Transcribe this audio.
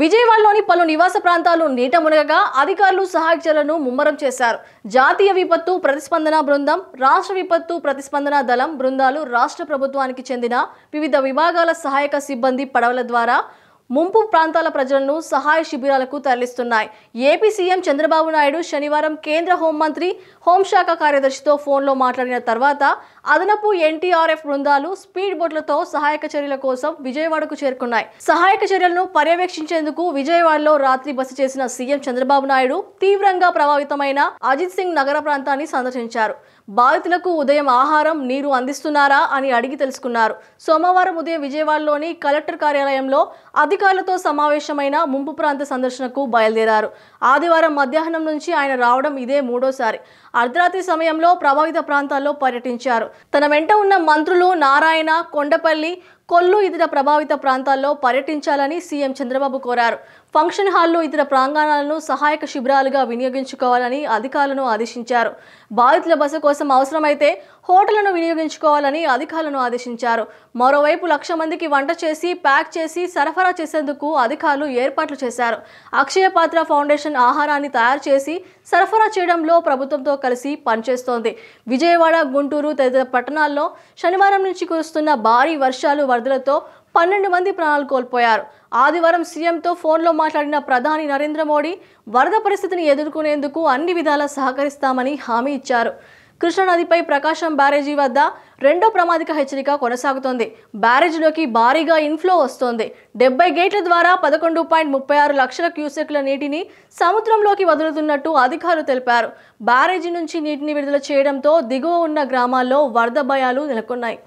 విజయవాడలోని పలు నివాస ప్రాంతాలు నీట మునగగా అధికారులు సహాయకులను ముమ్మరం చేశారు జాతీయ విపత్తు ప్రతిస్పందన బృందం రాష్ట్ర విపత్తు ప్రతిస్పందన దళం బృందాలు రాష్ట్ర ప్రభుత్వానికి చెందిన వివిధ విభాగాల సహాయక సిబ్బంది పడవల ద్వారా ముంపు ప్రాంతాల ప్రజలను సహాయ శిబిరాలకు తరలిస్తున్నాయి ఏపీ సీఎం చంద్రబాబు నాయుడు శనివారం కేంద్ర హోంమంత్రి హోంశాఖ కార్యదర్శితో ఫోన్లో మాట్లాడిన తర్వాత అదనపు ఎన్టీఆర్ఎఫ్ బృందాలు స్పీడ్ బోట్లతో సహాయక చర్యల కోసం విజయవాడకు చేరుకున్నాయి సహాయక చర్యలను పర్యవేక్షించేందుకు విజయవాడలో రాత్రి బస చేసిన సీఎం చంద్రబాబు నాయుడు తీవ్రంగా ప్రభావితమైన అజిత్ సింగ్ నగర ప్రాంతాన్ని సందర్శించారు బాధితులకు ఉదయం ఆహారం నీరు అందిస్తున్నారా అని అడిగి తెలుసుకున్నారు సోమవారం ఉదయం విజయవాడలోని కలెక్టర్ కార్యాలయంలో అధిక అధికారులతో సమావేశమైన ముంపు ప్రాంత సందర్శనకు బయలుదేరారు ఆదివారం మధ్యాహ్నం నుంచి ఆయన రావడం ఇదే మూడోసారి అర్ధరాత్రి సమయంలో ప్రభావిత ప్రాంతాల్లో పర్యటించారు తన వెంట ఉన్న మంత్రులు నారాయణ కొండపల్లి కొల్లు ఇతర ప్రభావిత ప్రాంతాల్లో పర్యటించాలని సీఎం చంద్రబాబు కోరారు ఫంక్షన్ హాల్లో ఇతర ప్రాంగణాలను సహాయక శిబిరాలుగా వినియోగించుకోవాలని అధికారులను ఆదేశించారు బాధితుల బస కోసం అవసరమైతే హోటళ్లను వినియోగించుకోవాలని అధికారులను ఆదేశించారు మరోవైపు లక్ష మందికి వంట చేసి ప్యాక్ చేసి సరఫరా చేసేందుకు అధికారులు ఏర్పాట్లు చేశారు అక్షయపాత్ర ఫౌండేషన్ ఆహారాన్ని తయారు చేసి సరఫరా చేయడంలో ప్రభుత్వంతో కలిసి పనిచేస్తోంది విజయవాడ గుంటూరు తదితర పట్టణాల్లో శనివారం నుంచి కురుస్తున్న భారీ వర్షాలు వరదలతో పన్నెండు మంది ప్రాణాలు కోల్పోయారు ఆదివారం సీఎంతో ఫోన్లో మాట్లాడిన ప్రధాని నరేంద్ర మోడీ వరద పరిస్థితిని ఎదుర్కొనేందుకు అన్ని విధాలా సహకరిస్తామని హామీ ఇచ్చారు కృష్ణానదిపై ప్రకాశం బ్యారేజీ వద్ద రెండో ప్రమాదిక హెచ్చరిక కొనసాగుతోంది బ్యారేజీలోకి భారీగా ఇన్ఫ్లో వస్తోంది డెబ్బై గేట్ల ద్వారా పదకొండు పాయింట్ ముప్పై ఆరు లక్షల క్యూసెక్ల నీటిని సముద్రంలోకి వదులుతున్నట్టు అధికారులు తెలిపారు బ్యారేజీ నుంచి నీటిని విడుదల చేయడంతో దిగువ ఉన్న గ్రామాల్లో వరద భయాలు నెలకొన్నాయి